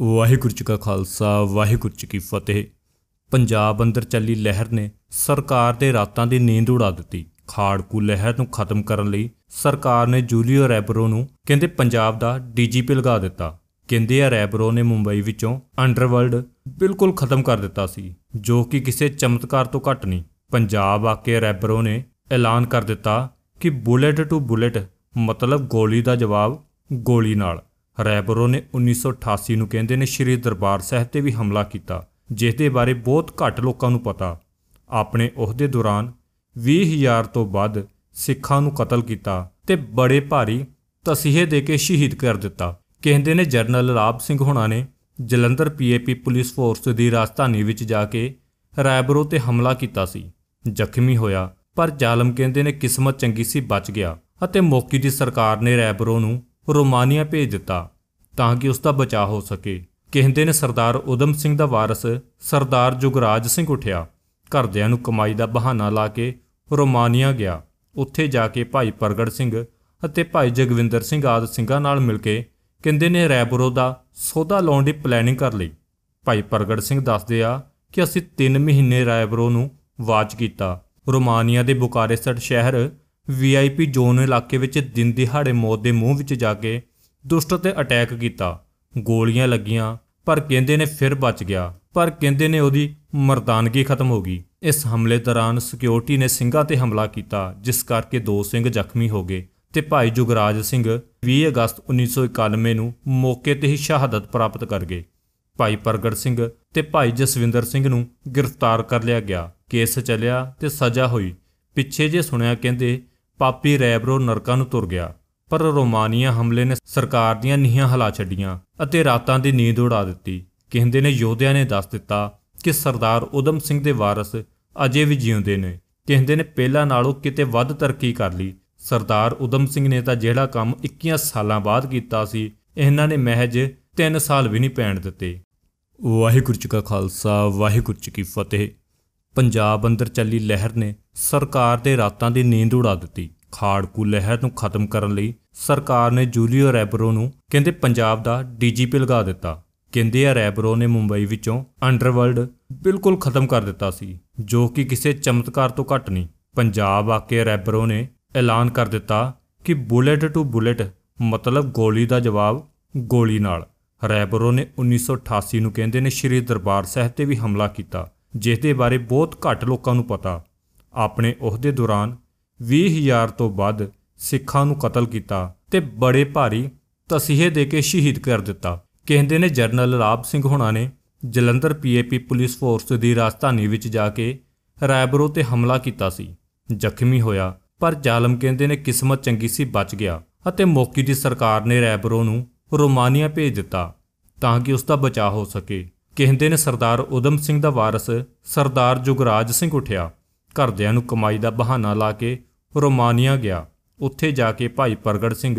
ਵਾਹਿਗੁਰੂ ਜੀ ਕਾ ਖਾਲਸਾ ਵਾਹਿਗੁਰੂ ਜੀ ਕੀ ਫਤਿਹ ਪੰਜਾਬ ਅੰਦਰ ਚੱਲੀ ਲਹਿਰ ਨੇ ਸਰਕਾਰ ਦੇ ਰਾਤਾਂ ਦੀ ਨੀਂਦ ਉਡਾ ਦਿੱਤੀ ਖਾੜਕੂ ਲਹਿਰ ਨੂੰ ਖਤਮ ਕਰਨ ਲਈ ਸਰਕਾਰ ਨੇ ਜੂਲੀਓ ਰੈਬਰੋ ਨੂੰ ਕਹਿੰਦੇ ਪੰਜਾਬ ਦਾ ਡੀਜੀਪੀ ਲਗਾ ਦਿੱਤਾ ਕਹਿੰਦੇ ਆ ਰੈਬਰੋ ਨੇ ਮੁੰਬਈ ਵਿੱਚੋਂ ਅੰਡਰਵਰਲਡ ਬਿਲਕੁਲ ਖਤਮ ਕਰ ਦਿੱਤਾ ਸੀ ਜੋ ਕਿ ਕਿਸੇ ਚਮਤਕਾਰ ਤੋਂ ਘੱਟ ਨਹੀਂ ਪੰਜਾਬ ਆ ਕੇ ਰੈਬਰੋ ਨੇ ਐਲਾਨ ਕਰ ਦਿੱਤਾ ਕਿ ਬੁਲੇਟ ਟੂ ਬੁਲੇਟ ਮਤਲਬ ਗੋਲੀ ਦਾ ਜਵਾਬ ਗੋਲੀ ਨਾਲ ਰੈਬਰੋ ਨੇ 1988 ਨੂੰ ਕਹਿੰਦੇ ਨੇ ਸ਼੍ਰੀ ਦਰਬਾਰ ਸਾਹਿਬ ਤੇ ਵੀ ਹਮਲਾ ਕੀਤਾ ਜਿਸ ਦੇ ਬਾਰੇ ਬਹੁਤ ਘੱਟ ਲੋਕਾਂ ਨੂੰ ਪਤਾ ਆਪਣੇ ਉਹਦੇ ਦੌਰਾਨ 20000 ਤੋਂ ਵੱਧ ਸਿੱਖਾਂ ਨੂੰ ਕਤਲ ਕੀਤਾ ਤੇ ਬੜੇ ਭਾਰੀ ਤਸੀਹੇ ਦੇ ਕੇ ਸ਼ਹੀਦ ਕਰ ਦਿੱਤਾ ਕਹਿੰਦੇ ਨੇ ਜਰਨਲ ਰਾਬ ਸਿੰਘ ਹੋਣਾ ਨੇ ਜਲੰਧਰ ਪੀਏਪੀ ਪੁਲਿਸ ਫੋਰਸ ਦੀ ਰਾਜਧਾਨੀ ਵਿੱਚ ਜਾ ਕੇ ਰੈਬਰੋ ਤੇ ਹਮਲਾ ਕੀਤਾ ਸੀ ਜ਼ਖਮੀ ਹੋਇਆ ਪਰ ਜ਼ਾਲਮ ਕਹਿੰਦੇ ਨੇ ਕਿਸਮਤ ਚੰਗੀ ਸੀ ਬਚ ਗਿਆ ਅਤੇ ਮੌਕੀ ਦੀ ਸਰਕਾਰ ਨੇ ਰੈਬਰੋ ਨੂੰ ਰੋਮਾਨੀਆ ਭੇਜ ਦਿੱਤਾ ਤਾਂ ਕਿ ਉਸ ਦਾ ਬਚਾਅ ਹੋ ਸਕੇ ਕਹਿੰਦੇ ਨੇ ਸਰਦਾਰ ਉਦਮ ਸਿੰਘ ਦਾ ਵਾਰਸ ਸਰਦਾਰ ਜੁਗਰਾਜ ਸਿੰਘ ਉਠਿਆ ਘਰਦਿਆਂ ਨੂੰ ਕਮਾਈ ਦਾ ਬਹਾਨਾ ਲਾ ਕੇ ਰੋਮਾਨੀਆ ਗਿਆ ਉੱਥੇ ਜਾ ਕੇ ਭਾਈ ਪ੍ਰਗਟ ਸਿੰਘ ਅਤੇ ਭਾਈ ਜਗਵਿੰਦਰ ਸਿੰਘ ਆਦ ਸਿੰਘਾਂ ਨਾਲ ਮਿਲ ਕੇ ਕਹਿੰਦੇ ਨੇ ਰੈਬਰੋ ਦਾ ਸੌਦਾ ਲਾਉਣ ਦੀ ਪਲੈਨਿੰਗ ਕਰ ਲਈ ਭਾਈ ਪ੍ਰਗਟ ਸਿੰਘ ਦੱਸਦੇ ਆ ਕਿ ਅਸੀਂ 3 ਮਹੀਨੇ ਰੈਬਰੋ ਨੂੰ ਵਾਚ ਕੀਤਾ ਰੋਮਾਨੀਆ ਦੇ ਬੁਕਾਰੇਸਟ ਸ਼ਹਿਰ ਵੀਆਈਪੀ ਜ਼ੋਨ ਇਲਾਕੇ ਵਿੱਚ ਦਿਨ ਦਿਹਾੜੇ ਮੌਤ ਦੇ ਮੂੰਹ ਵਿੱਚ ਜਾ ਕੇ ਦੁਸ਼ਟ ਤੇ ਅਟੈਕ ਕੀਤਾ ਗੋਲੀਆਂ ਲੱਗੀਆਂ ਪਰ ਕਹਿੰਦੇ ਨੇ ਫਿਰ ਬਚ ਗਿਆ ਪਰ ਕਹਿੰਦੇ ਨੇ ਉਹਦੀ ਮਰਦਾਨਗੀ ਖਤਮ ਹੋ ਗਈ ਇਸ ਹਮਲੇ ਦੌਰਾਨ ਸਿਕਿਉਰਿਟੀ ਨੇ ਸਿੰਘਾਂ ਤੇ ਹਮਲਾ ਕੀਤਾ ਜਿਸ ਕਰਕੇ ਦੋ ਸਿੰਘ ਜ਼ਖਮੀ ਹੋ ਗਏ ਤੇ ਭਾਈ ਜੁਗਰਾਜ ਸਿੰਘ 20 ਅਗਸਤ 1991 ਨੂੰ ਮੌਕੇ ਤੇ ਹੀ ਸ਼ਹਾਦਤ ਪ੍ਰਾਪਤ ਕਰ ਗਏ ਭਾਈ ਪ੍ਰਗਟ ਸਿੰਘ ਤੇ ਭਾਈ ਜਸਵਿੰਦਰ ਸਿੰਘ ਨੂੰ ਗ੍ਰਿਫਤਾਰ ਕਰ ਲਿਆ ਗਿਆ ਕੇਸ ਚੱਲਿਆ ਤੇ ਸਜ਼ਾ ਹੋਈ ਪਿੱਛੇ ਜੇ ਸੁਣਿਆ ਕਹਿੰਦੇ ਪਾਪੀ ਰੈਬਰੋ ਨਰਕਾਂ ਨੂੰ ਤੁਰ ਗਿਆ ਪਰ ਰੋਮਾਨੀਆ ਹਮਲੇ ਨੇ ਸਰਕਾਰ ਦੀਆਂ ਨੀਹਾਂ ਹਲਾ ਛੱਡੀਆਂ ਅਤੇ ਰਾਤਾਂ ਦੀ ਨੀਂਦ ਉਡਾ ਦਿੱਤੀ ਕਹਿੰਦੇ ਨੇ ਯੋਧਿਆਂ ਨੇ ਦੱਸ ਦਿੱਤਾ ਕਿ ਸਰਦਾਰ ਉਦਮ ਸਿੰਘ ਦੇ ਵਾਰਸ ਅਜੇ ਵੀ ਜਿਉਂਦੇ ਨੇ ਕਹਿੰਦੇ ਨੇ ਪਹਿਲਾਂ ਨਾਲੋਂ ਕਿਤੇ ਵੱਧ ਤਰੱਕੀ ਕਰ ਲਈ ਸਰਦਾਰ ਉਦਮ ਸਿੰਘ ਨੇ ਤਾਂ ਜਿਹੜਾ ਕੰਮ 21 ਸਾਲਾਂ ਬਾਅਦ ਕੀਤਾ ਸੀ ਇਹਨਾਂ ਨੇ ਮਹਿਜ 3 ਸਾਲ ਵੀ ਨਹੀਂ ਪੈਣ ਦਿੱਤੇ ਵਾਹਿਗੁਰੂ ਜੀ ਕਾ ਖਾਲਸਾ ਵਾਹਿਗੁਰੂ ਜੀ ਕੀ ਫਤਿਹ ਪੰਜਾਬ ਅੰਦਰ ਚੱਲੀ ਲਹਿਰ ਨੇ ਸਰਕਾਰ ਦੇ ਰਾਤਾਂ ਦੀ ਨੀਂਦ ਉਡਾ ਦਿੱਤੀ ਖਾੜਕੂ ਲਹਿਰ ਨੂੰ ਖਤਮ ਕਰਨ ਲਈ ਸਰਕਾਰ ਨੇ ਜੂਲੀਓ ਰੈਬਰੋ ਨੂੰ ਕਹਿੰਦੇ ਪੰਜਾਬ ਦਾ ਡੀਜੀਪੀ ਲਗਾ ਦਿੱਤਾ ਕਹਿੰਦੇ ਆ ਰੈਬਰੋ ਨੇ ਮੁੰਬਈ ਵਿੱਚੋਂ ਅੰਡਰਵਰਲਡ ਬਿਲਕੁਲ ਖਤਮ ਕਰ ਦਿੱਤਾ ਸੀ ਜੋ ਕਿ ਕਿਸੇ ਚਮਤਕਾਰ ਤੋਂ ਘੱਟ ਨਹੀਂ ਪੰਜਾਬ ਆ ਕੇ ਰੈਬਰੋ ਨੇ ਐਲਾਨ ਕਰ ਦਿੱਤਾ ਕਿ ਬੁਲੇਟ ਟੂ ਬੁਲੇਟ ਮਤਲਬ ਗੋਲੀ ਦਾ ਜਵਾਬ ਗੋਲੀ ਨਾਲ ਰੈਬਰੋ ਨੇ 1988 ਨੂੰ ਕਹਿੰਦੇ ਨੇ ਸ਼੍ਰੀ ਦਰਬਾਰ ਸਾਹਿਬ ਤੇ ਵੀ ਹਮਲਾ ਕੀਤਾ ਜਿਸ ਦੇ ਬਾਰੇ ਬਹੁਤ ਘੱਟ ਲੋਕਾਂ ਨੂੰ ਪਤਾ ਆਪਣੇ ਦੇ ਦੌਰਾਨ 20000 ਤੋਂ ਵੱਧ ਸਿੱਖਾਂ ਨੂੰ ਕਤਲ ਕੀਤਾ ਤੇ ਬੜੇ ਭਾਰੀ ਤਸੀਹੇ ਦੇ ਕੇ ਸ਼ਹੀਦ ਕਰ ਦਿੱਤਾ ਕਹਿੰਦੇ ਨੇ ਜਰਨਲ ਰਾਬ ਸਿੰਘ ਹੋਣਾ ਨੇ ਜਲੰਧਰ ਪੀਏਪੀ ਪੁਲਿਸ ਫੋਰਸ ਦੀ ਰਾਜਧਾਨੀ ਵਿੱਚ ਜਾ ਕੇ ਰਾਇਬਰੋ ਤੇ ਹਮਲਾ ਕੀਤਾ ਸੀ ਜ਼ਖਮੀ ਹੋਇਆ ਪਰ ਜ਼ਾਲਮ ਕਹਿੰਦੇ ਨੇ ਕਿਸਮਤ ਚੰਗੀ ਸੀ ਬਚ ਗਿਆ ਅਤੇ ਮੌਕੀ ਦੀ ਸਰਕਾਰ ਨੇ ਰੈਬਰੋ ਨੂੰ ਰੋਮਾਨੀਆ ਭੇਜ ਦਿੱਤਾ ਤਾਂ ਕਿ ਉਸ ਦਾ ਬਚਾਅ ਹੋ ਸਕੇ ਕਹਿੰਦੇ ਨੇ ਸਰਦਾਰ ਉਦਮ ਸਿੰਘ ਦਾ ਵਾਰਿਸ ਸਰਦਾਰ ਜੁਗਰਾਜ ਸਿੰਘ ਉਠਿਆ ਘਰਦਿਆਂ ਨੂੰ ਕਮਾਈ ਦਾ ਬਹਾਨਾ ਲਾ ਕੇ ਰੋਮਾਨੀਆ ਗਿਆ ਉੱਥੇ ਜਾ ਕੇ ਭਾਈ ਪ੍ਰਗਟ ਸਿੰਘ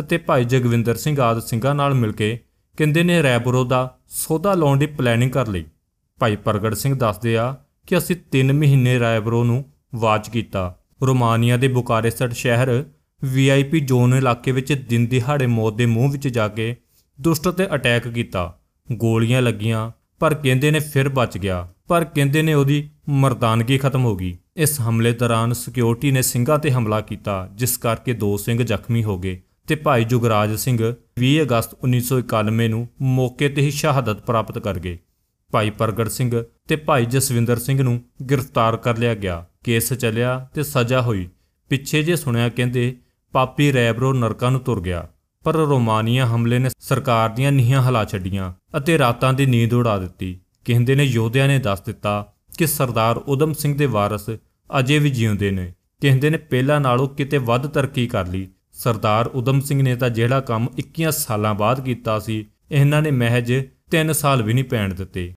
ਅਤੇ ਭਾਈ ਜਗਵਿੰਦਰ ਸਿੰਘ ਆਦ ਸਿੰਘਾਂ ਨਾਲ ਮਿਲ ਕੇ ਕਹਿੰਦੇ ਨੇ ਰੈਬਰੋ ਦਾ ਸੌਦਾ ਲਾਉਣ ਦੀ ਪਲੈਨਿੰਗ ਕਰ ਲਈ ਭਾਈ ਪ੍ਰਗਟ ਸਿੰਘ ਦੱਸਦੇ ਆ ਕਿ ਅਸੀਂ 3 ਮਹੀਨੇ ਰਾਇਬਰੋ ਨੂੰ ਵਾਚ ਕੀਤਾ ਰੋਮਾਨੀਆ ਦੇ ਬੁਕਾਰੇਸਟ ਸ਼ਹਿਰ ਵੀਆਈਪੀ ਜ਼ੋਨ ਇਲਾਕੇ ਵਿੱਚ ਦਿਨ ਦਿਹਾੜੇ ਮੌਤ ਦੇ ਮੂੰਹ ਵਿੱਚ ਜਾ ਕੇ ਦੁਸ਼ਟ ਤੇ ਅਟੈਕ ਕੀਤਾ ਗੋਲੀਆਂ ਲੱਗੀਆਂ ਪਰ ਕਹਿੰਦੇ ਨੇ ਫਿਰ ਬਚ ਗਿਆ ਪਰ ਕਹਿੰਦੇ ਨੇ ਉਹਦੀ ਮਰਦਾਨਗੀ ਖਤਮ ਹੋ ਗਈ ਇਸ ਹਮਲੇ ਦੌਰਾਨ ਸਿਕਿਉਰਿਟੀ ਨੇ ਸਿੰਘਾਂ ਤੇ ਹਮਲਾ ਕੀਤਾ ਜਿਸ ਕਰਕੇ ਦੋ ਸਿੰਘ ਜ਼ਖਮੀ ਹੋ ਗਏ ਤੇ ਭਾਈ ਜੁਗਰਾਜ ਸਿੰਘ 20 ਅਗਸਤ 1991 ਨੂੰ ਮੌਕੇ ਤੇ ਹੀ ਸ਼ਹਾਦਤ ਪ੍ਰਾਪਤ ਕਰ ਗਏ ਭਾਈ ਪ੍ਰਗਟ ਸਿੰਘ ਤੇ ਭਾਈ ਜਸਵਿੰਦਰ ਸਿੰਘ ਨੂੰ ਗ੍ਰਿਫਤਾਰ ਕਰ ਲਿਆ ਗਿਆ ਕੇਸ ਚੱਲਿਆ ਤੇ ਸਜ਼ਾ ਹੋਈ ਪਿੱਛੇ ਜੇ ਸੁਣਿਆ ਕਹਿੰਦੇ ਪਾਪੀ ਰੈਬਰੋ ਨਰਕਾਂ ਨੂੰ ਤੁਰ ਗਿਆ ਪਰ ਰੋਮਾਨੀਆ ਹਮਲੇ ਨੇ ਸਰਕਾਰ ਦੀਆਂ ਨੀਹਾਂ ਹਲਾ ਛੱਡੀਆਂ ਅਤੇ ਰਾਤਾਂ ਦੀ ਨੀਂਦ ਉਡਾ ਦਿੱਤੀ ਕਹਿੰਦੇ ਨੇ ਯੋਧਿਆਂ ਨੇ ਦੱਸ ਦਿੱਤਾ ਕਿ ਸਰਦਾਰ ਉਦਮ ਸਿੰਘ ਦੇ ਵਾਰਸ ਅਜੇ ਵੀ ਜਿਉਂਦੇ ਨੇ ਕਹਿੰਦੇ ਨੇ ਪਹਿਲਾਂ ਨਾਲੋਂ ਕਿਤੇ ਵੱਧ ਤਰੱਕੀ ਕਰ ਲਈ ਸਰਦਾਰ ਉਦਮ ਸਿੰਘ ਨੇ ਤਾਂ ਜਿਹੜਾ ਕੰਮ 21 ਸਾਲਾਂ ਬਾਅਦ ਕੀਤਾ ਸੀ ਇਹਨਾਂ ਨੇ ਮਹਿਜ 3 ਸਾਲ ਵੀ ਨਹੀਂ ਪੈਣ ਦਿੱਤੇ